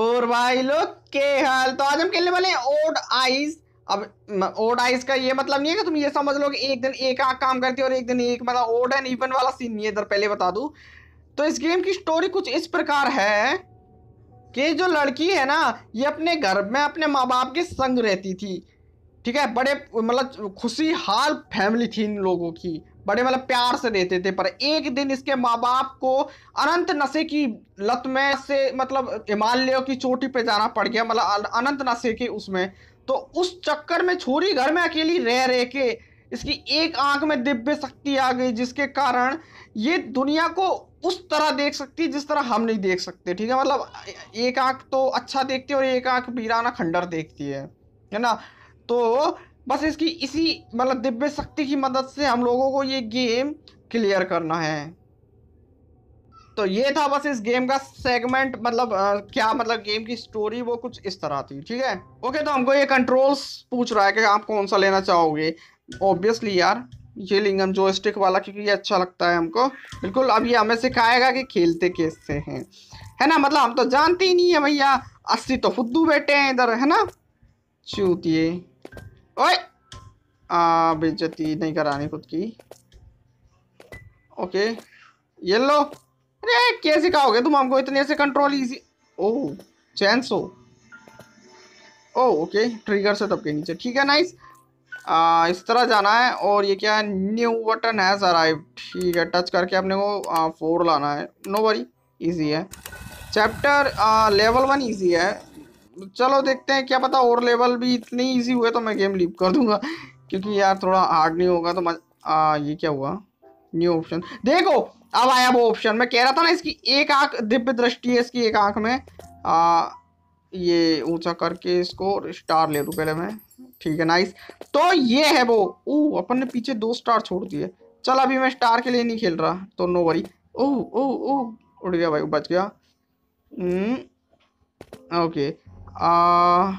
और भाई लोग के हाल तो आज हम खेलने वाले हैं ओड आइज अब ओड आइज का ये मतलब नहीं है कि तुम ये समझ लो कि एक दिन एक आग काम करती है और एक दिन एक मतलब ओड एंड इवन वाला सीन नहीं है इधर पहले बता दू तो इस गेम की स्टोरी कुछ इस प्रकार है कि जो लड़की है ना ये अपने घर में अपने माँ बाप के संग रहती थी ठीक है बड़े मतलब खुशी हाल फैमिली थी इन लोगों की बड़े मतलब प्यार से देते थे पर एक दिन इसके माँ बाप को अनंत नशे की लत में से मतलब हिमालयों की चोटी पे जाना पड़ गया मतलब अनंत नशे के उसमें तो उस चक्कर में छोरी घर में अकेली रह रह के इसकी एक आंख में दिव्य शक्ति आ गई जिसके कारण ये दुनिया को उस तरह देख सकती है जिस तरह हम नहीं देख सकते ठीक है मतलब एक आंख तो अच्छा देखती है और एक आंख बीराना खंडर देखती है है ना तो बस इसकी इसी मतलब दिव्य शक्ति की मदद से हम लोगों को ये गेम क्लियर करना है तो ये था बस इस गेम का सेगमेंट मतलब आ, क्या मतलब गेम की स्टोरी वो कुछ इस तरह थी ठीक है ओके तो हमको ये कंट्रोल्स पूछ रहा है कि आप कौन सा लेना चाहोगे ऑब्वियसली यार ये लिंगम जो स्टिक वाला क्योंकि ये अच्छा लगता है हमको बिल्कुल अब ये हमें सिखाएगा कि खेलते कैसे हैं है ना मतलब हम तो जानते ही नहीं है भैया अस्सी तो फुद्दू बैठे हैं इधर है ना चूतिए ओए हाँ, बेजती नहीं करानी खुद की ओके ये लो अरे कैसे कहोगे तुम हमको इतने से कंट्रोल इजी ओह चैंस हो ओ ओके ट्रिगर से तब के नीचे ठीक है नाइस आ, इस तरह जाना है और ये क्या है न्यू बटन है सर आई ठीक है टच करके अपने को फोर लाना है नो वरी इजी है चैप्टर लेवल वन इजी है चलो देखते हैं क्या पता और लेवल भी इतनी इजी हुए तो मैं गेम लीव कर दूंगा क्योंकि यार थोड़ा हार्ड नहीं होगा तो मज... आ, ये क्या हुआ न्यू ऑप्शन देखो अब आया वो ऑप्शन मैं कह रहा था ना इसकी एक आंख दिव्य दृष्टि है इसकी एक आंख में आ, ये ऊंचा करके इसको स्टार ले लू पहले मैं ठीक है नाइस तो ये है वो ओ अपन ने पीछे दो स्टार छोड़ दिए चल अभी मैं स्टार के लिए नहीं खेल रहा तो नो वरी ओह ओह ओह उड़ गया भाई बच गया ओके हम्म, आ,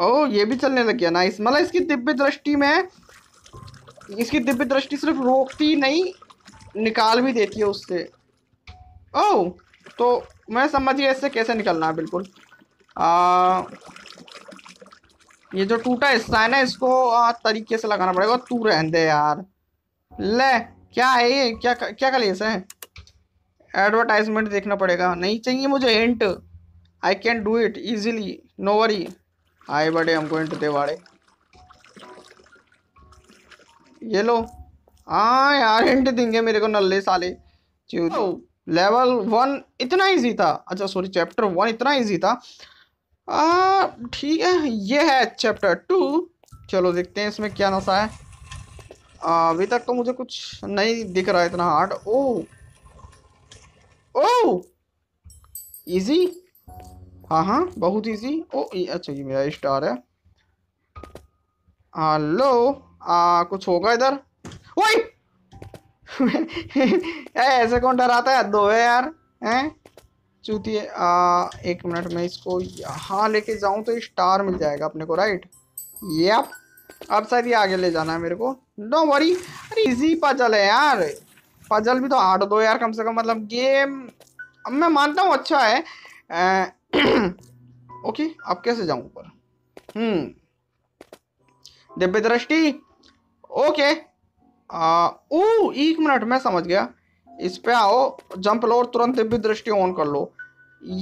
ओ ये भी चलने लग गया नाइस मतलब इसकी दिव्य दृष्टि में इसकी दिव्य दृष्टि सिर्फ रोकती नहीं निकाल भी देती है उससे ओ तो मैं समझ गया इससे कैसे निकलना है बिल्कुल आ, ये जो टूटा हिस्सा है ना इसको आ, तरीके से लगाना पड़ेगा तू रह दे यार ले क्या है ये क्या क्या कलेस है एडवर्टाइजमेंट देखना पड़ेगा नहीं चाहिए मुझे hint I can do it easily no worry आई बड़े हमको इंट दे वाड़े ये लो हाँ यार इंट देंगे मेरे को नल्ले साले तो लेवल वन इतना इजी था अच्छा सॉरी चैप्टर वन इतना इजी था ठीक है ये है चैप्टर टू चलो देखते हैं इसमें क्या नशा है अभी तक तो मुझे कुछ नहीं दिख रहा है इतना हार्ड ओ ओ इजी हाँ हाँ बहुत इजी ओ अच्छा जी मेरा स्टार है हेलो आ कुछ होगा इधर वही ऐसे कौन डराता है दो है यार हैं चूती है आ, एक मिनट में इसको यहाँ लेके जाऊँ तो स्टार मिल जाएगा अपने को राइट ये आप अब शायद ये आगे ले जाना है मेरे को नो वरी अरे इजी पजल है यार पजल भी तो हार्ड दो यार कम से कम मतलब गेम अब मैं मानता हूँ अच्छा है आ, ओके अब कैसे जाऊं ऊपर हम्म दिव्य दृष्टि ओके ओ एक मिनट मैं समझ गया इस पे आओ जंप लो और तुरंत दिव्य दृष्टि ऑन कर लो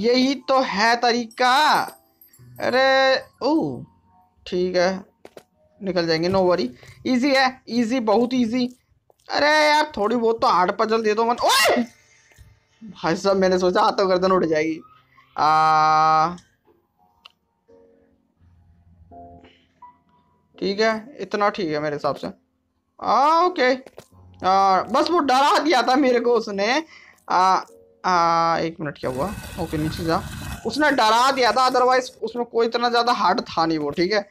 यही तो है तरीका अरे ओ ठीक है निकल जाएंगे नो वरी इजी है इजी बहुत इजी अरे यार थोड़ी बहुत तो हार्ड पजल दे दो मन ओए भाई साहब मैंने सोचा हाथों गर्दन उड़ जाएगी ठीक है इतना ठीक है मेरे हिसाब से आ ओके आ, बस वो डरा दिया था मेरे को उसने आ, आ, एक मिनट क्या हुआ ओके नीचे जा उसने डरा दिया था अदरवाइज उसमें कोई इतना ज़्यादा हार्ड था नहीं वो ठीक है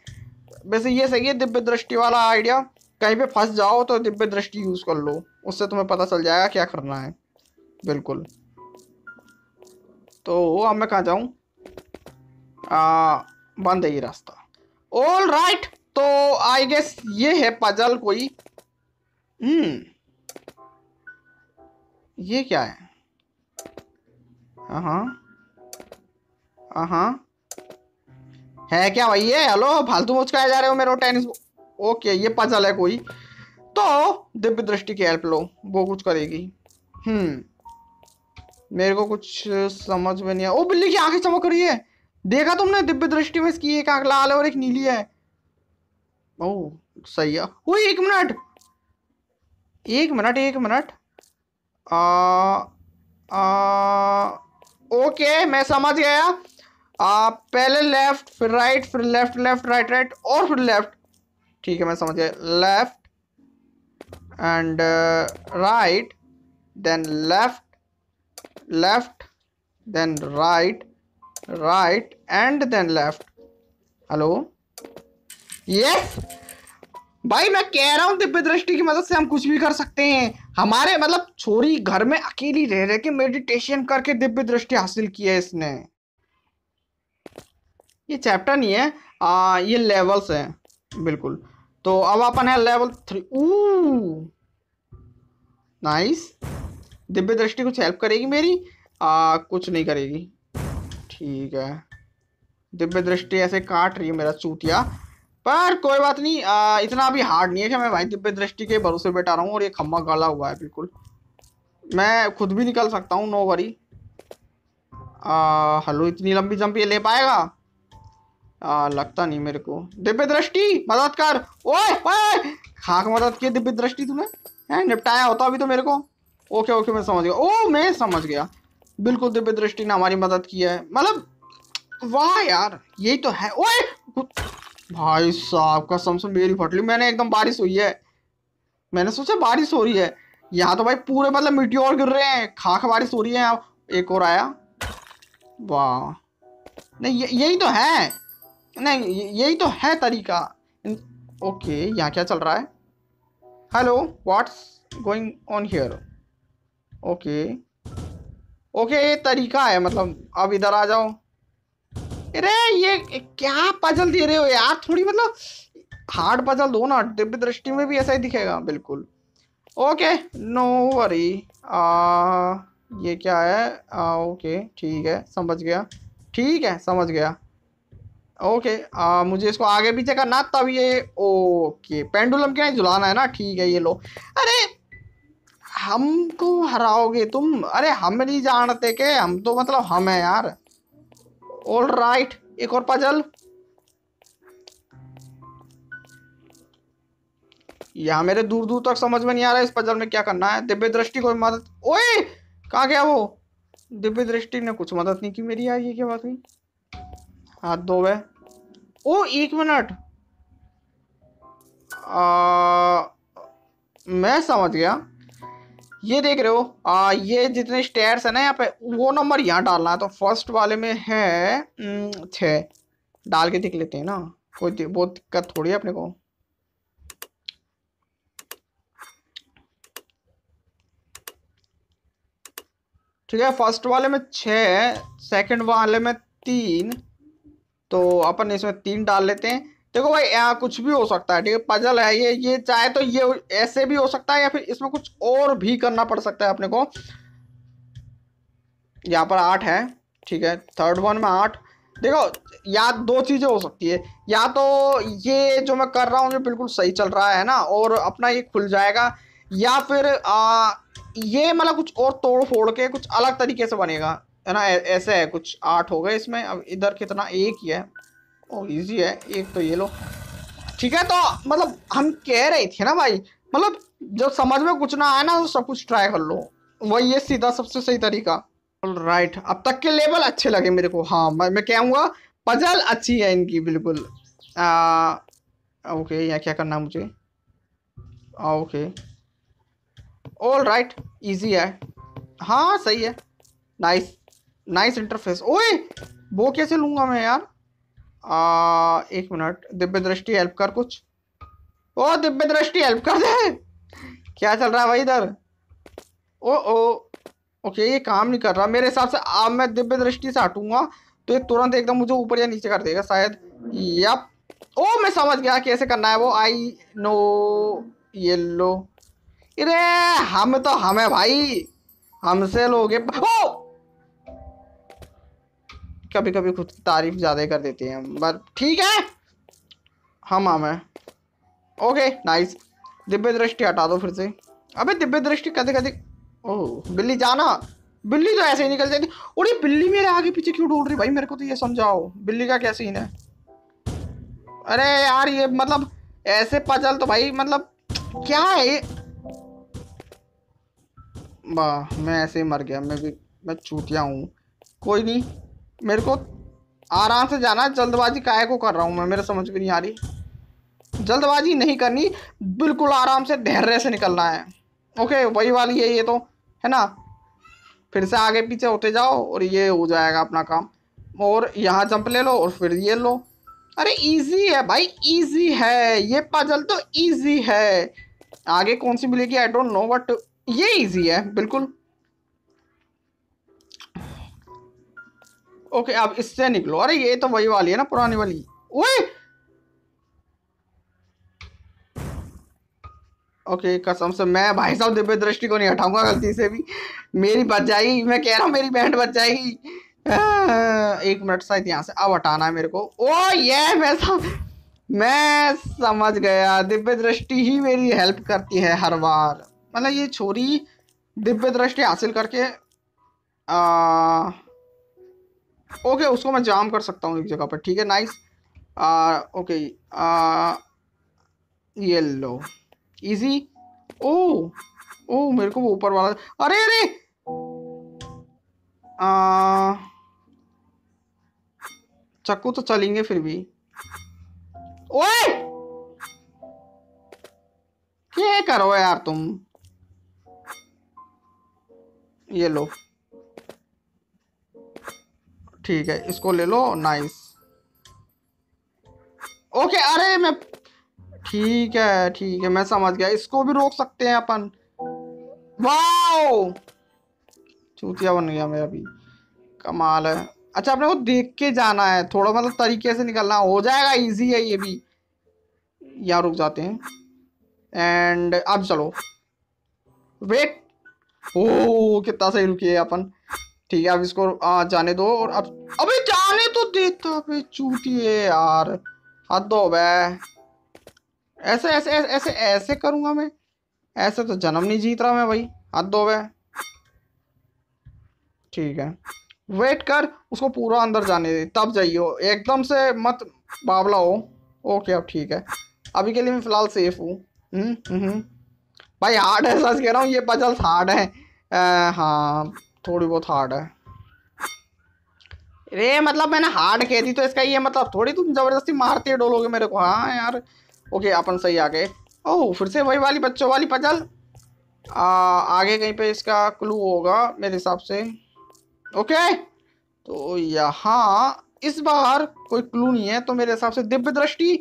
वैसे ये सही है दिव्य दृष्टि वाला आइडिया कहीं पे फंस जाओ तो दिव्य दृष्टि यूज़ कर लो उससे तुम्हें पता चल जाएगा क्या करना है बिल्कुल तो अब मैं कहा जाऊं बंद है ये रास्ता ऑल राइट right, तो आई गेस ये है पजल कोई हम्म ये क्या है हाँ हाँ है क्या भाई ये हेलो फालतू मुचकाए जा रहे हो मेरे टेनिस ओके ये पजल है कोई तो दिव्य दृष्टि की हेल्प लो वो कुछ करेगी हम्म मेरे को कुछ समझ में नहीं आया ओ बिल्ली की आंखें चमक रही है देखा तुमने दिव्य दृष्टि में इसकी एक आंख लाल है और एक नीली है ओ सही है ओ एक मिनट एक मिनट एक मिनट ओके मैं समझ गया आ, पहले लेफ्ट फिर राइट फिर लेफ्ट लेफ्ट राइट राइट और फिर लेफ्ट ठीक है मैं समझ गया left and right then left left then right right and then left hello yes भाई मैं कह रहा हूँ दिव्य दृष्टि की मदद से हम कुछ भी कर सकते हैं हमारे मतलब छोरी घर में अकेली रह रहे के मेडिटेशन करके दिव्य दृष्टि हासिल की है इसने ये चैप्टर नहीं है आ, ये लेवल्स हैं बिल्कुल तो अब अपन है लेवल थ्री ऊ नाइस दिव्य दृष्टि कुछ हेल्प करेगी मेरी आ, कुछ नहीं करेगी ठीक है दिव्य दृष्टि ऐसे काट रही है मेरा चूतिया पर कोई बात नहीं आ, इतना अभी हार्ड नहीं है कि मैं भाई दिव्य दृष्टि के भरोसे बैठा रहा हूँ और ये खम्मा गला हुआ है बिल्कुल मैं खुद भी निकल सकता हूँ नो वरी हेलो इतनी लंबी जंप ये ले पाएगा आ, लगता नहीं मेरे को दिव्य दृष्टि मदद कर ओए ओए खाक मदद की दिव्य दृष्टि तूने निपटाया होता अभी तो मेरे को ओके ओके मैं समझ गया ओ मैं समझ गया बिल्कुल दिव्य दृष्टि ने हमारी मदद की है मतलब वाह यार यही तो है ओए भाई साहब कसम से मेरी फटली मैंने एकदम बारिश हुई है मैंने सोचा बारिश हो रही है यहाँ तो भाई पूरे मतलब मिट्टी और गिर रहे हैं खाख बारिश हो रही है एक और आया वाह नहीं यही तो है नहीं यही तो है तरीका ओके यहाँ क्या चल रहा है hello what's going on here okay okay ये तरीका है मतलब अब इधर आ जाओ अरे ये क्या पजल दे रहे हो यार थोड़ी मतलब हार्ड पजल दो ना दिव्य दृष्टि में भी ऐसा ही दिखेगा बिल्कुल ओके नो वरी आ, ये क्या है आ, ओके ठीक है समझ गया ठीक है समझ गया ओके आ, मुझे इसको आगे पीछे करना तब ये ओके पेंडुलम क्या है झुलाना है ना ठीक है ये लो अरे हमको हराओगे तुम अरे हम नहीं जानते के हम तो मतलब हम है यार ऑल राइट एक और पजल यहां मेरे दूर दूर तक समझ में नहीं आ रहा है इस पजल में क्या करना है दिव्य दृष्टि को मदद ओए कहा गया वो दिव्य दृष्टि ने कुछ मदद नहीं की मेरी यार ये क्या बात हुई हाथ धो गए ओ एक मिनट मैं समझ गया ये देख रहे हो आ, ये जितने स्टेयर्स है ना यहाँ पे वो नंबर यहाँ डालना है तो फर्स्ट वाले में है हम्म, छ डाल के देख लेते हैं ना कोई बहुत दिक्कत थोड़ी है अपने को ठीक है फर्स्ट वाले में छ सेकंड वाले में तीन तो अपन इसमें तीन डाल लेते हैं देखो भाई यहाँ कुछ भी हो सकता है ठीक है पजल है ये ये चाहे तो ये ऐसे भी हो सकता है या फिर इसमें कुछ और भी करना पड़ सकता है अपने को यहाँ पर आठ है ठीक है थर्ड वन में आठ देखो या दो चीज़ें हो सकती है या तो ये जो मैं कर रहा हूँ ये बिल्कुल सही चल रहा है ना और अपना ये खुल जाएगा या फिर आ, ये मतलब कुछ और तोड़ फोड़ के कुछ अलग तरीके से बनेगा है ना ऐसे है कुछ आठ हो गए इसमें अब इधर कितना एक ही है ओ इजी है एक तो ये लो ठीक है तो मतलब हम कह रहे थे ना भाई मतलब जब समझ में कुछ ना आए ना तो सब कुछ ट्राई कर लो वही ये सीधा सबसे सही तरीका राइट अब तक के लेवल अच्छे लगे मेरे को हाँ मैं मैं कहूँगा पजल अच्छी है इनकी बिल्कुल ओके यहाँ क्या करना है मुझे आ, ओके ऑल राइट ईजी है हाँ सही है नाइस नाइस इंटरफेस ओए वो कैसे लूँगा मैं यार आ, एक मिनट दिव्य दृष्टि हेल्प कर कुछ ओ दिव्य दृष्टि हेल्प कर दे क्या चल रहा है भाई इधर ओ ओ ओके ये काम नहीं कर रहा मेरे हिसाब से अब मैं दिव्य दृष्टि से हटूंगा तो ये तुरंत एकदम मुझे ऊपर या नीचे कर देगा शायद यप ओ मैं समझ गया कैसे करना है वो आई नो लो अरे हम तो हमें भाई हमसे लोगे ओ कभी कभी खुद की तारीफ ज़्यादा कर देते हैं पर ठीक है हम हम हैं ओके नाइस दिव्य दृष्टि हटा दो फिर से अबे दिव्य दृष्टि कदे कदे ओह बिल्ली जाना बिल्ली तो ऐसे ही निकल जाती अरे बिल्ली मेरे आगे पीछे क्यों ढूंढ रही भाई मेरे को तो ये समझाओ बिल्ली का क्या सीन है अरे यार ये मतलब ऐसे पजल तो भाई मतलब क्या है ये वाह मैं ऐसे ही मर गया मैं भी मैं चूतिया हूँ कोई नहीं मेरे को आराम से जाना जल्दबाजी काय को कर रहा हूँ मैं मेरे समझ में नहीं आ रही जल्दबाजी नहीं करनी बिल्कुल आराम से धैर्य से निकलना है ओके वही वाली है ये तो है ना फिर से आगे पीछे होते जाओ और ये हो जाएगा अपना काम और यहाँ जंप ले लो और फिर ये लो अरे इजी है भाई इजी है ये पजल तो इजी है आगे कौन सी मिलेगी आई डोंट नो बट ये इजी है बिल्कुल ओके अब इससे निकलो अरे ये तो वही वाली है ना पुरानी वाली ओए ओके कसम से मैं भाई साहब दिव्य दृष्टि को नहीं हटाऊंगा गलती से भी मेरी बच जाएगी मैं कह रहा हूँ मेरी बैंड बच जाएगी एक मिनट शायद यहाँ से अब हटाना है मेरे को ओ ये मैं सम... मैं समझ गया दिव्य दृष्टि ही मेरी हेल्प करती है हर बार मतलब ये छोरी दिव्य दृष्टि हासिल करके आ, ओके उसको मैं जाम कर सकता हूँ एक जगह पर ठीक है नाइस आ, ओके आ, ये लो इजी ओ ओ मेरे को वो ऊपर वाला अरे अरे चक्कू तो चलेंगे फिर भी ओए ये करो यार तुम ये लो ठीक है इसको ले लो नाइस ओके अरे मैं ठीक है ठीक है मैं समझ गया इसको भी रोक सकते हैं अपन वाओ चूतिया बन गया मेरा भी कमाल है अच्छा अपने को देख के जाना है थोड़ा मतलब तरीके से निकलना हो जाएगा इजी है ये भी यहाँ रुक जाते हैं एंड अब चलो वेट ओह oh, कितना सही है अपन ठीक है अब इसको आ, जाने दो और अब अबे जाने तो देता अबे चूतिए यार हद दो बे ऐसे ऐसे ऐसे ऐसे ऐसे करूँगा मैं ऐसे तो जन्म नहीं जीत रहा मैं भाई हद दो बे ठीक है वेट कर उसको पूरा अंदर जाने दे तब जाइयो एकदम से मत बावला हो ओके अब ठीक है अभी के लिए मैं फ़िलहाल सेफ हूँ हम्म, हम्म। भाई हार्ड है सच कह रहा हूँ ये पजल्स हार्ड है आ, हाँ थोड़ी बहुत हार्ड है रे मतलब मैंने हार्ड कह दी तो इसका ये मतलब थोड़ी तुम ज़बरदस्ती मारते डोलोगे मेरे को हाँ यार ओके अपन सही आ गए ओह फिर से वही वाली बच्चों वाली पजल आ, आगे कहीं पे इसका क्लू होगा मेरे हिसाब से ओके तो यहाँ इस बार कोई क्लू नहीं है तो मेरे हिसाब से दिव्य दृष्टि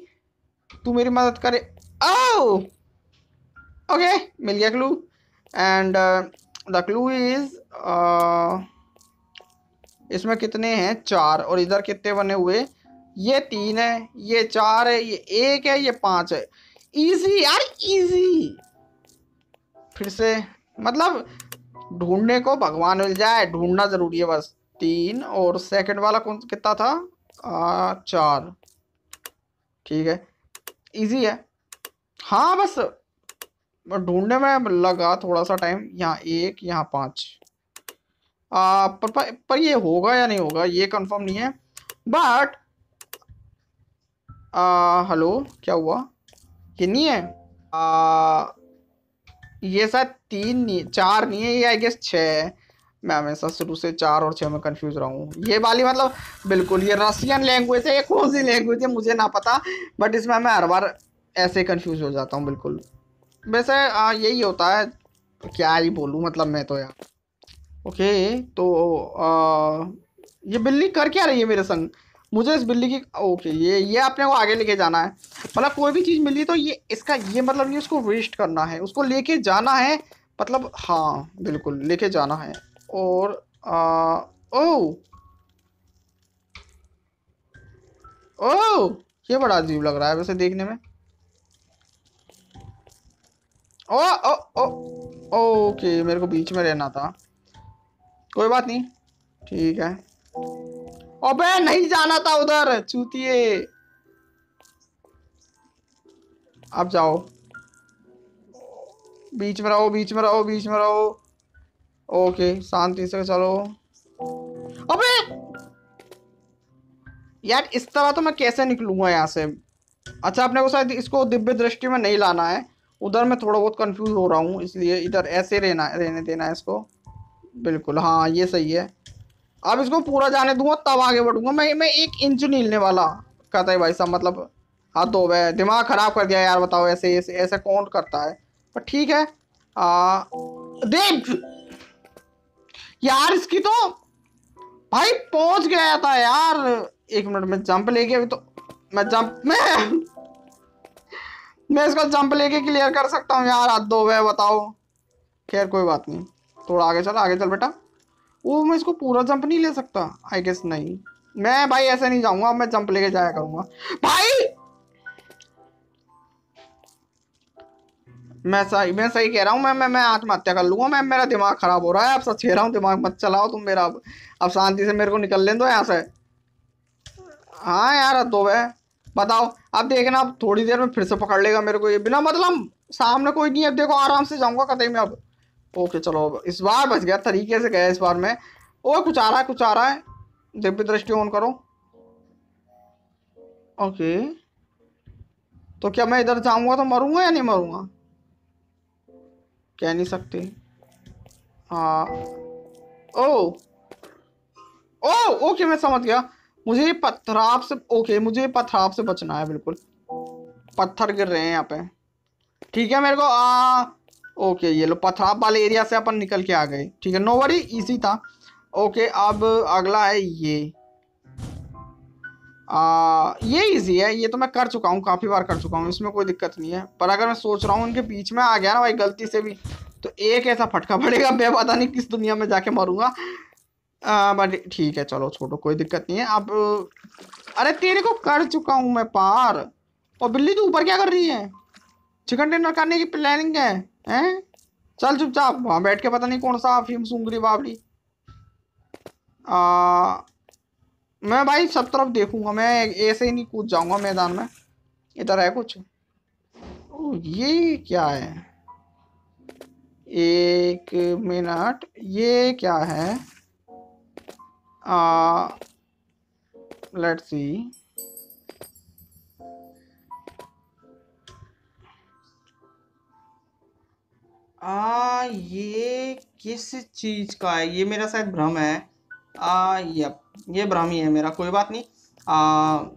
तू मेरी मदद करे ओह ओके मिल गया clue and the clue is इसमें कितने हैं चार और इधर कितने बने हुए ये तीन है ये चार है ये एक है ये पांच है इजी यार इजी फिर से मतलब ढूंढने को भगवान मिल जाए ढूंढना जरूरी है बस तीन और सेकंड वाला कौन कितना था आ, चार ठीक है इजी है हाँ बस ढूंढने में लगा थोड़ा सा टाइम यहाँ एक यहाँ पाँच पर, पर, पर ये होगा या नहीं होगा ये कंफर्म नहीं है बट हेलो क्या हुआ ये नहीं है आ, ये शायद तीन नहीं चार नहीं है ये आई गेस छः है मैं हमेशा शुरू से चार और छः में कंफ्यूज रहा हूँ ये वाली मतलब बिल्कुल ये रसियन लैंग्वेज है ये कौन सी लैंग्वेज है मुझे ना पता बट इसमें मैं हर बार ऐसे कंफ्यूज हो जाता हूँ बिल्कुल वैसे यही होता है क्या ही बोलूँ मतलब मैं तो यार ओके तो आ, ये बिल्ली कर क्या रही है मेरे संग मुझे इस बिल्ली की ओके ये ये अपने को आगे लेके जाना है मतलब कोई भी चीज़ मिली तो ये इसका ये मतलब नहीं उसको वेस्ट करना है उसको लेके जाना है मतलब हाँ बिल्कुल लेके जाना है और आ, ओ ओ ये बड़ा अजीब लग रहा है वैसे देखने में ओ ओ ओ ओके मेरे को बीच में रहना था कोई बात नहीं ठीक है अबे नहीं जाना था उधर चूतिए आप जाओ बीच में रहो बीच में रहो बीच में रहो ओके शांति से चलो अबे यार इस तरह तो मैं कैसे निकलूंगा यहाँ से अच्छा अपने को शायद इसको दिव्य दृष्टि में नहीं लाना है उधर मैं थोड़ा बहुत कंफ्यूज हो रहा हूँ इसलिए इधर ऐसे रहना रहने देना है इसको बिल्कुल हाँ ये सही है अब इसको पूरा जाने दूंगा तब आगे बढ़ूंगा मैं मैं एक इंच नहीं वाला कहता है भाई साहब मतलब हाथ धो वह दिमाग ख़राब कर दिया यार बताओ ऐसे ऐसे ऐसा कौन करता है पर ठीक है आ, देख यार इसकी तो भाई पहुंच गया था यार एक मिनट में जंप ले गया अभी तो मैं जंप में मैं इसका जंप लेके क्लियर कर सकता हूँ यार हाथ दो गए बताओ खैर कोई बात नहीं थोड़ा आगे चल आगे चल बेटा वो मैं इसको पूरा जंप नहीं ले सकता आई गेस नहीं मैं भाई ऐसे नहीं जाऊंगा मैं जंप लेके जाया करूंगा भाई मैं सही मैं सही कह रहा हूँ मैं मैं मैं आत्महत्या कर लूंगा मैं मेरा दिमाग ख़राब हो रहा है आप सच कह रहा हूँ दिमाग मत चलाओ तुम मेरा अब शांति से मेरे को निकल ले दो यहाँ से हाँ यार दो भाई बताओ अब देखना अब थोड़ी देर में फिर से पकड़ लेगा मेरे को ये बिना मतलब सामने कोई नहीं अब देखो आराम से जाऊंगा कतई में अब ओके चलो इस बार बच गया तरीके से गया इस बार में ओ कुछ आ रहा है कुछ आ रहा है दिव्य दृष्टि ऑन करो ओके तो क्या मैं इधर जाऊंगा तो मरूंगा या नहीं मरूंगा कह नहीं सकते हाँ ओ ओ ओके मैं समझ गया मुझे पथराब से ओके मुझे पथराब से बचना है बिल्कुल पत्थर गिर रहे हैं यहाँ पे ठीक है मेरे को आ, ओके ये लो पथराव वाले एरिया से अपन निकल के आ गए ठीक है नो वरी इजी था ओके अब अगला है ये आ, ये इजी है ये तो मैं कर चुका हूँ काफ़ी बार कर चुका हूँ इसमें कोई दिक्कत नहीं है पर अगर मैं सोच रहा हूँ उनके बीच में आ गया ना भाई गलती से भी तो एक ऐसा फटका पड़ेगा मैं पता नहीं किस दुनिया में जाके मरूंगा बट ठीक है चलो छोड़ो कोई दिक्कत नहीं है अब अरे तेरे को कर चुका हूँ मैं पार और बिल्ली तू ऊपर क्या कर रही है चिकन डिनर करने की प्लानिंग है हैं चल चुपचाप वहाँ बैठ के पता नहीं कौन सा फिल्म सूंगरी बाबड़ी मैं भाई सब तरफ देखूंगा मैं ऐसे ही नहीं कूद जाऊंगा मैदान में इधर है कुछ ओ, ये क्या है एक मिनट ये क्या है लेट uh, सी आ ये किस चीज़ का है ये मेरा शायद भ्रम है आ यप ये भ्रम ही है मेरा कोई बात नहीं आ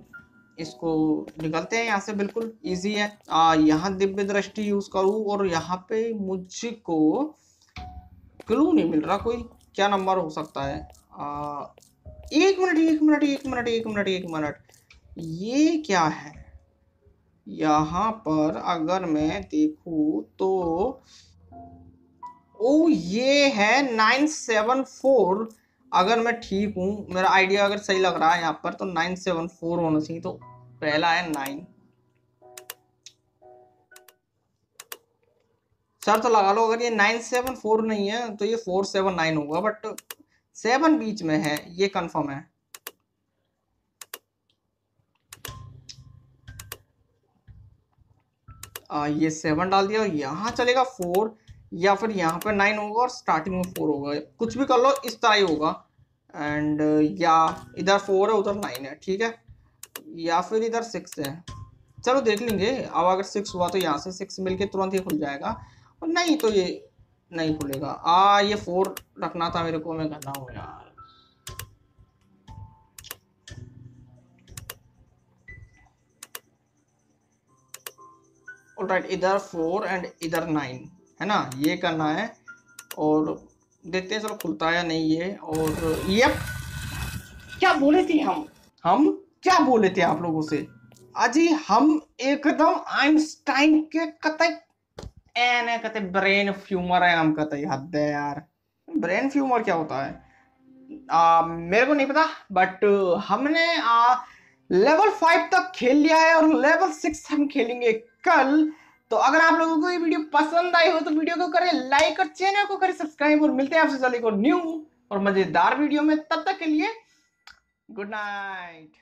इसको निकलते हैं यहाँ से बिल्कुल इजी है आ यहाँ दिव्य दृष्टि यूज़ करूँ और यहाँ पे मुझको क्लू नहीं मिल रहा कोई क्या नंबर हो सकता है एक मिनट एक मिनट एक मिनट एक मिनट एक मिनट ये क्या है यहाँ पर अगर मैं देखू तो ओ ये है नाइन सेवन फोर अगर मैं ठीक हूँ मेरा आइडिया अगर सही लग रहा है यहाँ पर तो नाइन सेवन फोर होना चाहिए तो पहला है नाइन सर तो लगा लो अगर ये नाइन सेवन फोर नहीं है तो ये फोर सेवन नाइन होगा बट सेवन बीच में है ये कंफर्म है आ, ये सेवन डाल दिया यहाँ चलेगा फोर या फिर यहाँ पे नाइन होगा और स्टार्टिंग में फोर होगा कुछ भी कर लो इस तरह ही होगा एंड या इधर फोर है उधर नाइन है ठीक है या फिर इधर सिक्स है चलो देख लेंगे अब अगर सिक्स हुआ तो यहाँ से सिक्स मिलके तुरंत ही खुल जाएगा और नहीं तो ये नहीं खुलेगा आ ये फोर रखना था मेरे को मैं करना हूँ यार राइट इधर फोर एंड इधर नाइन है ना ये करना है और देखते हैं चलो खुलता है नहीं ये और ये क्या बोले थे हम हम क्या बोले थे आप लोगों से अजी हम एकदम आइंस्टाइन के कतई एने कहते ब्रेन फ्यूमर है हम कहते हद है यार ब्रेन फ्यूमर क्या होता है आ, मेरे को नहीं पता बट uh, हमने आ, लेवल फाइव तक खेल लिया है और लेवल सिक्स हम खेलेंगे कल तो अगर आप लोगों को ये वीडियो पसंद आई हो तो वीडियो को करें लाइक और चैनल को करें सब्सक्राइब और मिलते हैं आपसे जल्दी को न्यू और मजेदार वीडियो में तब तक के लिए गुड नाइट